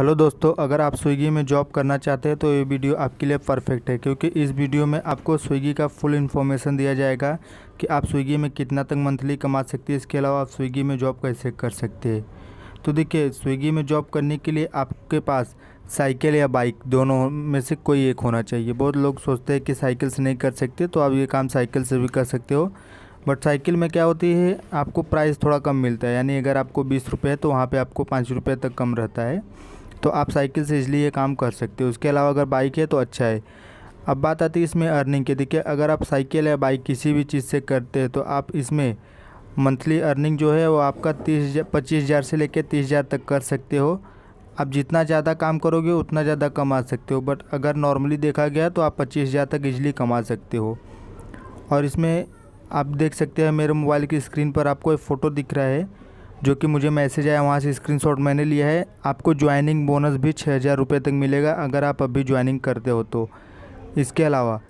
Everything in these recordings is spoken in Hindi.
हेलो दोस्तों अगर आप स्विगी में जॉब करना चाहते हैं तो ये वीडियो आपके लिए परफेक्ट है क्योंकि इस वीडियो में आपको स्विगी का फुल इन्फॉर्मेशन दिया जाएगा कि आप स्विगी में कितना तक मंथली कमा सकते हैं इसके अलावा आप स्विगी में जॉब कैसे कर सकते हैं तो देखिए स्विगी में जॉब करने के लिए आपके पास साइकिल या बाइक दोनों में से कोई एक होना चाहिए बहुत लोग सोचते हैं कि साइकिल से नहीं कर सकते तो आप ये काम साइकिल से भी कर सकते हो बट साइकिल में क्या होती है आपको प्राइस थोड़ा कम मिलता है यानी अगर आपको बीस रुपये है तो वहाँ पे आपको पाँच रुपये तक कम रहता है तो आप साइकिल से इजली ये काम कर सकते हो उसके अलावा अगर बाइक है तो अच्छा है अब बात आती है इसमें अर्निंग की देखिए अगर आप साइकिल या बाइक किसी भी चीज़ से करते हैं तो आप इसमें मंथली अर्निंग जो है वो आपका तीस पच्चीस हज़ार से लेकर तीस हज़ार तक कर सकते हो आप जितना ज़्यादा काम करोगे उतना ज़्यादा कमा सकते हो बट अगर नॉर्मली देखा गया तो आप पच्चीस हज़ार तक इजली कमा सकते हो और इसमें आप देख सकते हैं मेरे मोबाइल की स्क्रीन पर आपको एक फ़ोटो दिख रहा है जो कि मुझे मैसेज आया वहाँ से स्क्रीनशॉट मैंने लिया है आपको ज्वाइनिंग बोनस भी छः हज़ार रुपये तक मिलेगा अगर आप अभी ज्वाइनिंग करते हो तो इसके अलावा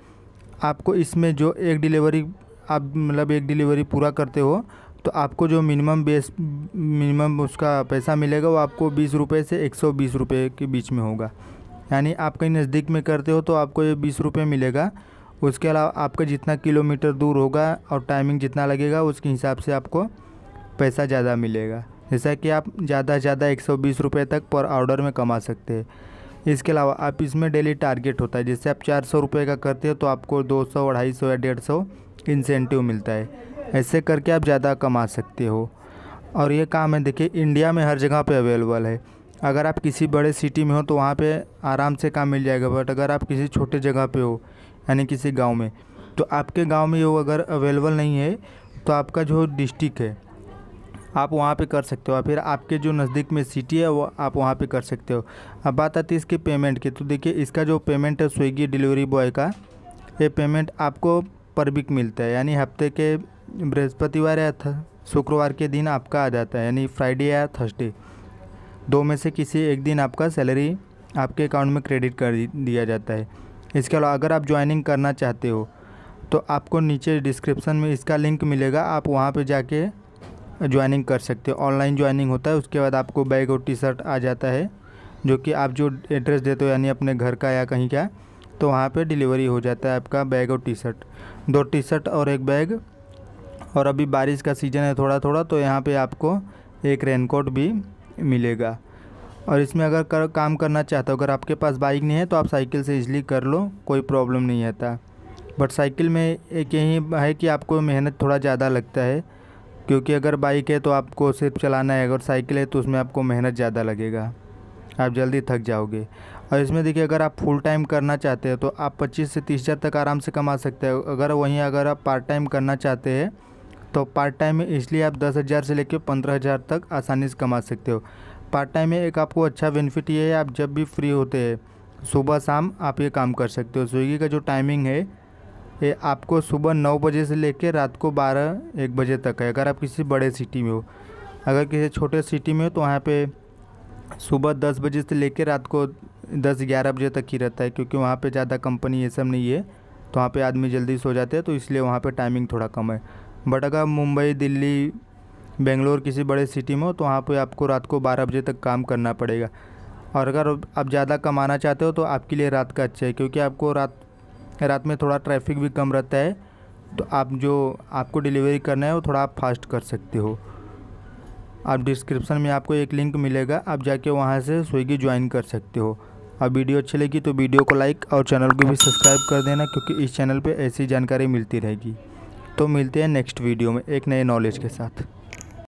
आपको इसमें जो एक डिलीवरी आप मतलब एक डिलीवरी पूरा करते हो तो आपको जो मिनिमम बेस मिनिमम उसका पैसा मिलेगा वो आपको बीस रुपये से एक सौ बीस रुपये के बीच में होगा यानी आप कहीं नज़दीक में करते हो तो आपको ये बीस रुपये मिलेगा उसके अलावा आपका जितना किलोमीटर दूर होगा और टाइमिंग जितना लगेगा उसके हिसाब से आपको पैसा ज़्यादा मिलेगा जैसा कि आप ज़्यादा से ज़्यादा एक सौ बीस रुपये तक पर ऑर्डर में कमा सकते हैं इसके अलावा आप इसमें डेली टारगेट होता है जैसे आप चार सौ रुपये का करते हो तो आपको दो सौ अढ़ाई सौ या डेढ़ सौ इंसेंटिव मिलता है ऐसे करके आप ज़्यादा कमा सकते हो और ये काम है देखिए इंडिया में हर जगह पे अवेलेबल है अगर आप किसी बड़े सिटी में हो तो वहाँ पे आराम से काम मिल जाएगा बट अगर आप किसी छोटे जगह पर हो यानी किसी गाँव में तो आपके गाँव में वो अगर अवेलेबल नहीं है तो आपका जो डिस्ट्रिक्ट है आप वहाँ पे कर सकते हो या फिर आपके जो नज़दीक में सिटी है वो आप वहाँ पे कर सकते हो अब बात आती है इसके पेमेंट की तो देखिए इसका जो पेमेंट है स्विगी डिलीवरी बॉय का ये पेमेंट आपको पर वीक मिलता है यानी हफ्ते के बृहस्पतिवार या शुक्रवार के दिन आपका आ जाता है यानी फ्राइडे या थर्सडे दो में से किसी एक दिन आपका सैलरी आपके अकाउंट में क्रेडिट कर दिया जाता है इसके अलावा अगर आप ज्वाइनिंग करना चाहते हो तो आपको नीचे डिस्क्रिप्शन में इसका लिंक मिलेगा आप वहाँ पे जाके ज्वाइनिंग कर सकते हो ऑनलाइन ज्वाइनिंग होता है उसके बाद आपको बैग और टी शर्ट आ जाता है जो कि आप जो एड्रेस देते हो यानी अपने घर का या कहीं का तो वहाँ पे डिलीवरी हो जाता है आपका बैग और टी शर्ट दो टी शर्ट और एक बैग और अभी बारिश का सीज़न है थोड़ा थोड़ा तो यहाँ पे आपको एक रेनकोट भी मिलेगा और इसमें अगर कर, काम करना चाहते हो अगर आपके पास बाइक नहीं है तो आप साइकिल से इजली कर लो कोई प्रॉब्लम नहीं आता बट साइकिल में एक यही है कि आपको मेहनत थोड़ा ज़्यादा लगता है क्योंकि अगर बाइक है तो आपको सिर्फ चलाना है अगर साइकिल है तो उसमें आपको मेहनत ज़्यादा लगेगा आप जल्दी थक जाओगे और इसमें देखिए अगर आप फुल टाइम करना चाहते हैं तो आप 25 से तीस हज़ार तक आराम से कमा सकते हो अगर वहीं अगर आप पार्ट टाइम करना चाहते हैं तो पार्ट टाइम में इसलिए आप दस हज़ार से लेकर पंद्रह हज़ार तक आसानी से कमा सकते हो पार्ट टाइम में एक आपको अच्छा बेनिफिट ये है आप जब भी फ्री होते हैं सुबह शाम आप ये काम कर सकते हो स्विगी का जो टाइमिंग है ये आपको सुबह नौ बजे से लेकर रात को बारह एक बजे तक है अगर आप किसी बड़े सिटी में हो अगर किसी छोटे सिटी में हो तो वहाँ पे सुबह दस बजे से लेकर रात को दस ग्यारह बजे तक ही रहता है क्योंकि वहाँ पे ज़्यादा कंपनी ये सब नहीं है तो वहाँ पे आदमी जल्दी सो जाते हैं तो इसलिए वहाँ पे टाइमिंग थोड़ा कम है बट अगर मुंबई दिल्ली बेंगलोर किसी बड़े सिटी में हो तो वहाँ पे आपको रात को बारह बजे तक काम करना पड़ेगा और अगर आप ज़्यादा कमाना चाहते हो तो आपके लिए रात का अच्छा है क्योंकि आपको रात रात में थोड़ा ट्रैफिक भी कम रहता है तो आप जो आपको डिलीवरी करना है वो थोड़ा आप फास्ट कर सकते हो आप डिस्क्रिप्शन में आपको एक लिंक मिलेगा आप जाके वहाँ से स्विगी ज्वाइन कर सकते हो अब वीडियो अच्छी लगी तो वीडियो को लाइक और चैनल को भी सब्सक्राइब कर देना क्योंकि इस चैनल पे ऐसी जानकारी मिलती रहेगी तो मिलते हैं नेक्स्ट वीडियो में एक नए नॉलेज के साथ